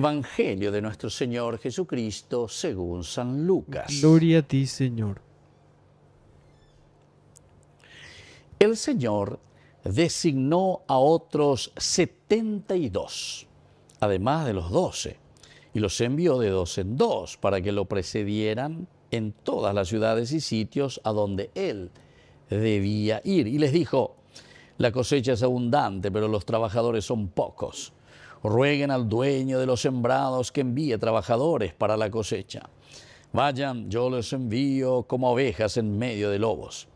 Evangelio de nuestro Señor Jesucristo según San Lucas. Gloria a ti, Señor. El Señor designó a otros setenta y dos, además de los doce, y los envió de dos en dos para que lo precedieran en todas las ciudades y sitios a donde él debía ir. Y les dijo, la cosecha es abundante, pero los trabajadores son pocos rueguen al dueño de los sembrados que envíe trabajadores para la cosecha. Vayan, yo los envío como ovejas en medio de lobos.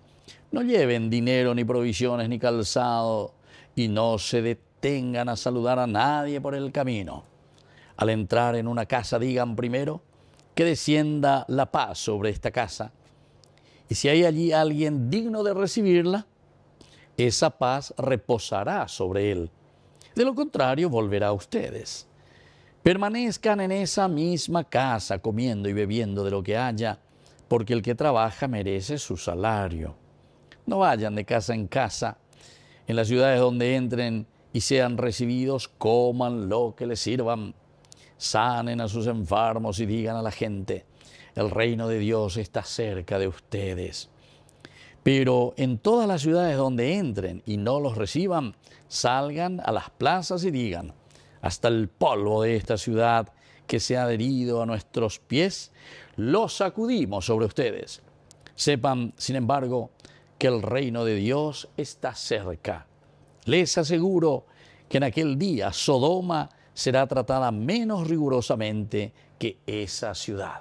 No lleven dinero, ni provisiones, ni calzado, y no se detengan a saludar a nadie por el camino. Al entrar en una casa digan primero, que descienda la paz sobre esta casa. Y si hay allí alguien digno de recibirla, esa paz reposará sobre él de lo contrario, volverá a ustedes. Permanezcan en esa misma casa comiendo y bebiendo de lo que haya, porque el que trabaja merece su salario. No vayan de casa en casa. En las ciudades donde entren y sean recibidos, coman lo que les sirvan. Sanen a sus enfermos y digan a la gente, el reino de Dios está cerca de ustedes. Pero en todas las ciudades donde entren y no los reciban, salgan a las plazas y digan, hasta el polvo de esta ciudad que se ha adherido a nuestros pies, lo sacudimos sobre ustedes. Sepan, sin embargo, que el reino de Dios está cerca. Les aseguro que en aquel día Sodoma será tratada menos rigurosamente que esa ciudad.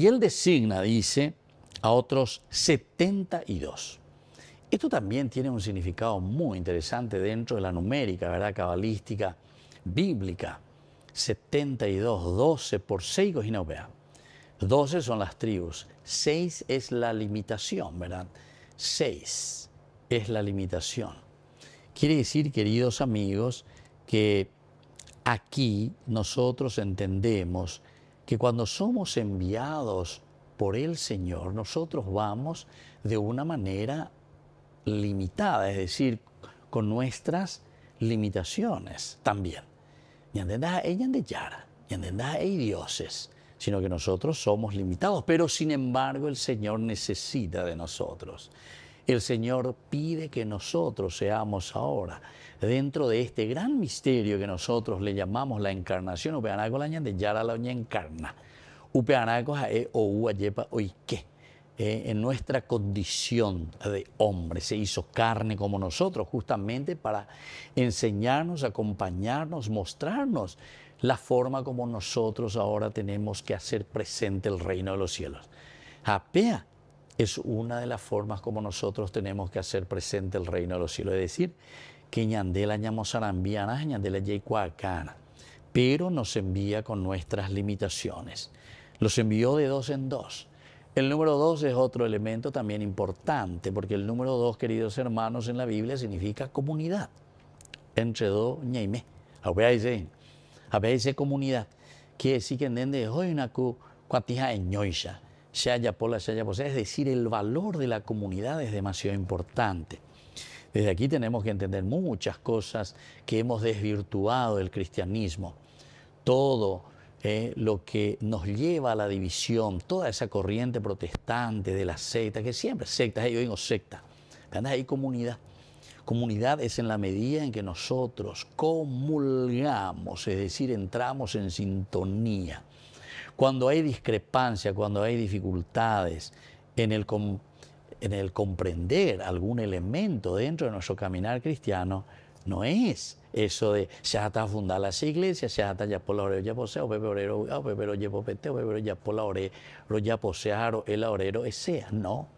Y él designa, dice, a otros 72. Esto también tiene un significado muy interesante dentro de la numérica, ¿verdad? Cabalística, bíblica. 72, 12 por 6 vea. 12 son las tribus, 6 es la limitación, ¿verdad? 6 es la limitación. Quiere decir, queridos amigos, que aquí nosotros entendemos que cuando somos enviados por el Señor, nosotros vamos de una manera limitada, es decir, con nuestras limitaciones también. Y entendas ella de Yara, y hay dioses, sino que nosotros somos limitados, pero sin embargo el Señor necesita de nosotros el Señor pide que nosotros seamos ahora dentro de este gran misterio que nosotros le llamamos la encarnación, upeanaco la de yara la encarna, upeanaco eh, o eh, En nuestra condición de hombre se hizo carne como nosotros, justamente para enseñarnos, acompañarnos, mostrarnos la forma como nosotros ahora tenemos que hacer presente el reino de los cielos. Apea, es una de las formas como nosotros tenemos que hacer presente el reino de los cielos. Es decir, que ñandela ñamosarambiana, ñandela yeicuacana, pero nos envía con nuestras limitaciones. Los envió de dos en dos. El número dos es otro elemento también importante, porque el número dos, queridos hermanos, en la Biblia significa comunidad. Entre dos, ñaime. A veces, a comunidad. Que decir que en hoy una cuatija en ñoisha. Shaya Pola, Shaya es decir, el valor de la comunidad es demasiado importante. Desde aquí tenemos que entender muchas cosas que hemos desvirtuado del cristianismo. Todo eh, lo que nos lleva a la división, toda esa corriente protestante de la secta que siempre sectas, yo digo secta hay comunidad. Comunidad es en la medida en que nosotros comulgamos, es decir, entramos en sintonía. Cuando hay discrepancia, cuando hay dificultades en el, en el comprender algún elemento dentro de nuestro caminar cristiano, no es eso de se hasta fundar las iglesias, se ata ya por la oreja ya poseo, pepe orero, pepe ya o pepe ya por la orero, ya o el orero, ese, No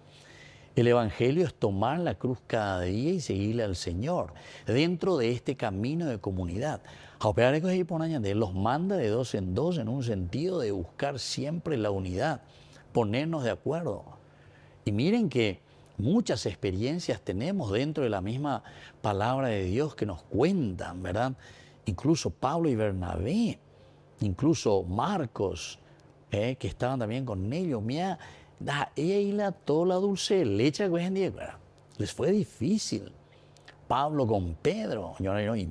el Evangelio es tomar la cruz cada día y seguirle al Señor dentro de este camino de comunidad. A Los manda de dos en dos en un sentido de buscar siempre la unidad, ponernos de acuerdo. Y miren que muchas experiencias tenemos dentro de la misma palabra de Dios que nos cuentan, ¿verdad? Incluso Pablo y Bernabé, incluso Marcos, eh, que estaban también con ellos. Mira da ella toda la dulce leche que hoy en les fue difícil. Pablo con Pedro, yo no y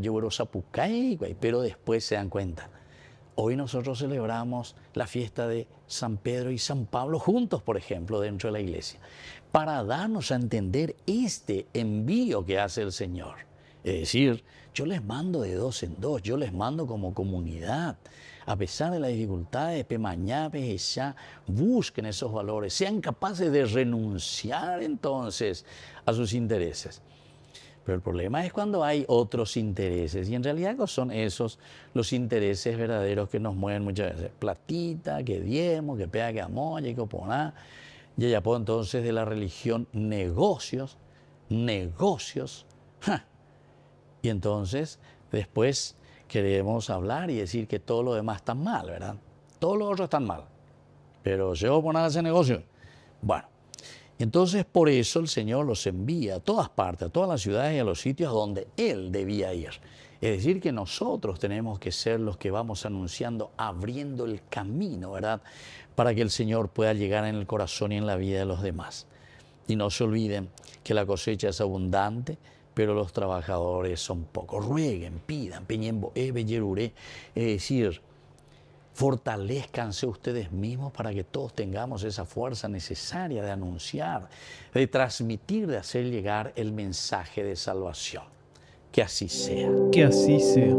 yo pero después se dan cuenta. Hoy nosotros celebramos la fiesta de San Pedro y San Pablo juntos, por ejemplo, dentro de la iglesia, para darnos a entender este envío que hace el Señor. Es decir, yo les mando de dos en dos, yo les mando como comunidad. A pesar de las dificultades, mañana, ya busquen esos valores, sean capaces de renunciar entonces a sus intereses. Pero el problema es cuando hay otros intereses, y en realidad son esos los intereses verdaderos que nos mueven muchas veces. Platita, que diemos, que pega, que amoya, que oponá. Y allá puedo entonces de la religión negocios, negocios. Y entonces después queremos hablar y decir que todo lo demás está mal, ¿verdad? Todo lo otros está mal. Pero yo va a poner a negocio. Bueno, entonces por eso el Señor los envía a todas partes, a todas las ciudades y a los sitios donde Él debía ir. Es decir, que nosotros tenemos que ser los que vamos anunciando, abriendo el camino, ¿verdad? Para que el Señor pueda llegar en el corazón y en la vida de los demás. Y no se olviden que la cosecha es abundante, pero los trabajadores son pocos. Rueguen, pidan, Peñembo, yerure. Es decir, fortalezcanse ustedes mismos para que todos tengamos esa fuerza necesaria de anunciar, de transmitir, de hacer llegar el mensaje de salvación. Que así sea. Que así sea.